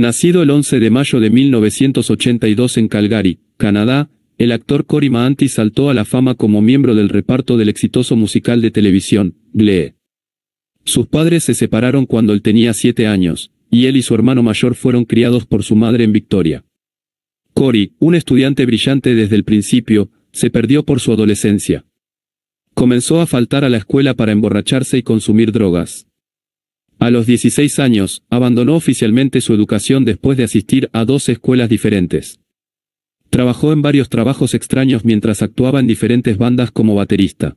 Nacido el 11 de mayo de 1982 en Calgary, Canadá, el actor Cory Mahanty saltó a la fama como miembro del reparto del exitoso musical de televisión, Glee. Sus padres se separaron cuando él tenía siete años, y él y su hermano mayor fueron criados por su madre en Victoria. Cory, un estudiante brillante desde el principio, se perdió por su adolescencia. Comenzó a faltar a la escuela para emborracharse y consumir drogas. A los 16 años, abandonó oficialmente su educación después de asistir a dos escuelas diferentes. Trabajó en varios trabajos extraños mientras actuaba en diferentes bandas como baterista.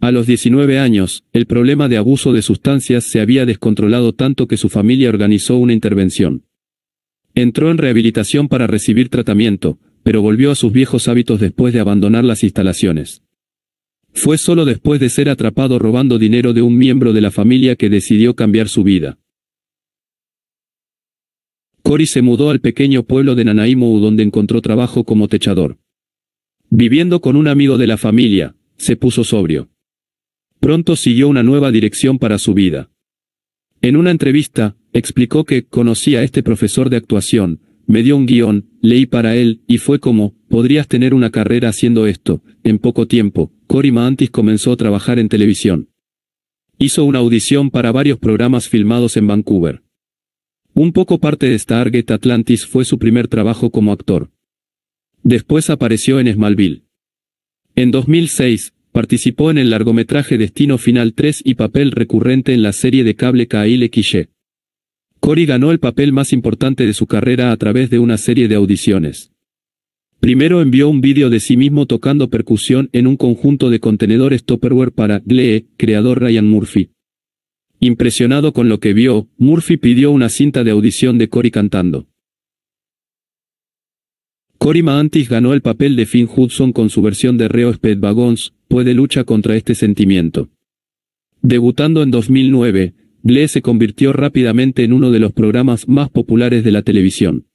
A los 19 años, el problema de abuso de sustancias se había descontrolado tanto que su familia organizó una intervención. Entró en rehabilitación para recibir tratamiento, pero volvió a sus viejos hábitos después de abandonar las instalaciones. Fue solo después de ser atrapado robando dinero de un miembro de la familia que decidió cambiar su vida. Cory se mudó al pequeño pueblo de Nanaimo donde encontró trabajo como techador. Viviendo con un amigo de la familia, se puso sobrio. Pronto siguió una nueva dirección para su vida. En una entrevista, explicó que conocía a este profesor de actuación, me dio un guión, leí para él, y fue como, podrías tener una carrera haciendo esto. En poco tiempo, Cory Mantis comenzó a trabajar en televisión. Hizo una audición para varios programas filmados en Vancouver. Un poco parte de Stargate Atlantis fue su primer trabajo como actor. Después apareció en Smallville. En 2006, participó en el largometraje Destino Final 3 y papel recurrente en la serie de cable Kaile Quiche. Cory ganó el papel más importante de su carrera a través de una serie de audiciones. Primero envió un vídeo de sí mismo tocando percusión en un conjunto de contenedores Topperware para Glee, creador Ryan Murphy. Impresionado con lo que vio, Murphy pidió una cinta de audición de Cory cantando. Cory Maantis ganó el papel de Finn Hudson con su versión de Reo Sped Puede lucha contra este sentimiento. Debutando en 2009, Glee se convirtió rápidamente en uno de los programas más populares de la televisión.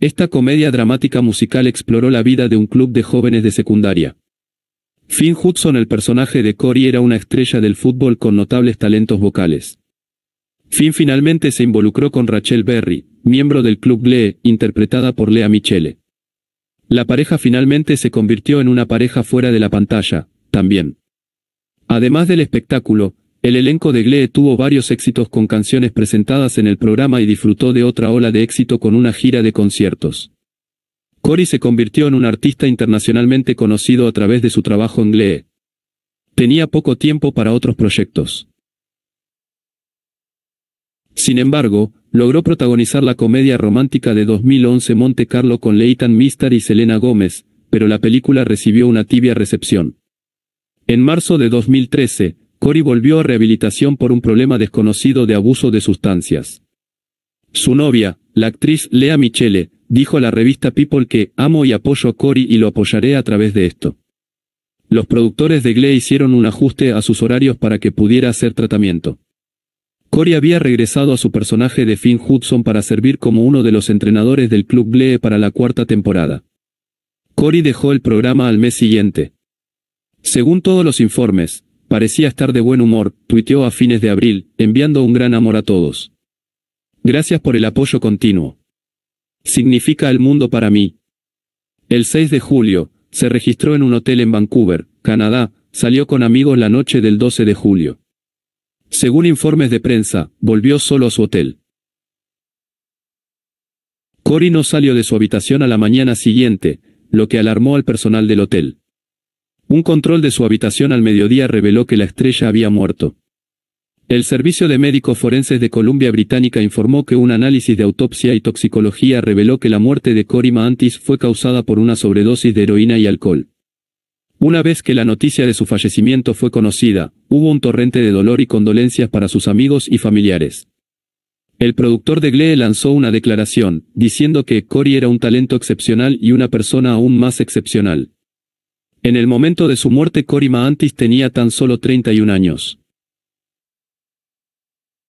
Esta comedia dramática musical exploró la vida de un club de jóvenes de secundaria. Finn Hudson, el personaje de Cory, era una estrella del fútbol con notables talentos vocales. Finn finalmente se involucró con Rachel Berry, miembro del club Glee, interpretada por Lea Michele. La pareja finalmente se convirtió en una pareja fuera de la pantalla, también. Además del espectáculo, el elenco de Glee tuvo varios éxitos con canciones presentadas en el programa y disfrutó de otra ola de éxito con una gira de conciertos. Cory se convirtió en un artista internacionalmente conocido a través de su trabajo en Glee. Tenía poco tiempo para otros proyectos. Sin embargo, logró protagonizar la comedia romántica de 2011 Monte Carlo con Leighton Mister y Selena Gómez, pero la película recibió una tibia recepción. En marzo de 2013, Cory volvió a rehabilitación por un problema desconocido de abuso de sustancias. Su novia, la actriz Lea Michele, dijo a la revista People que amo y apoyo a Cory y lo apoyaré a través de esto. Los productores de Glee hicieron un ajuste a sus horarios para que pudiera hacer tratamiento. Cory había regresado a su personaje de Finn Hudson para servir como uno de los entrenadores del club Glee para la cuarta temporada. Cory dejó el programa al mes siguiente. Según todos los informes, Parecía estar de buen humor, tuiteó a fines de abril, enviando un gran amor a todos. Gracias por el apoyo continuo. Significa el mundo para mí. El 6 de julio, se registró en un hotel en Vancouver, Canadá, salió con amigos la noche del 12 de julio. Según informes de prensa, volvió solo a su hotel. Cory no salió de su habitación a la mañana siguiente, lo que alarmó al personal del hotel. Un control de su habitación al mediodía reveló que la estrella había muerto. El Servicio de Médicos Forenses de Columbia Británica informó que un análisis de autopsia y toxicología reveló que la muerte de Cory Mantis fue causada por una sobredosis de heroína y alcohol. Una vez que la noticia de su fallecimiento fue conocida, hubo un torrente de dolor y condolencias para sus amigos y familiares. El productor de Glee lanzó una declaración, diciendo que Cory era un talento excepcional y una persona aún más excepcional. En el momento de su muerte Cory Antis tenía tan solo 31 años.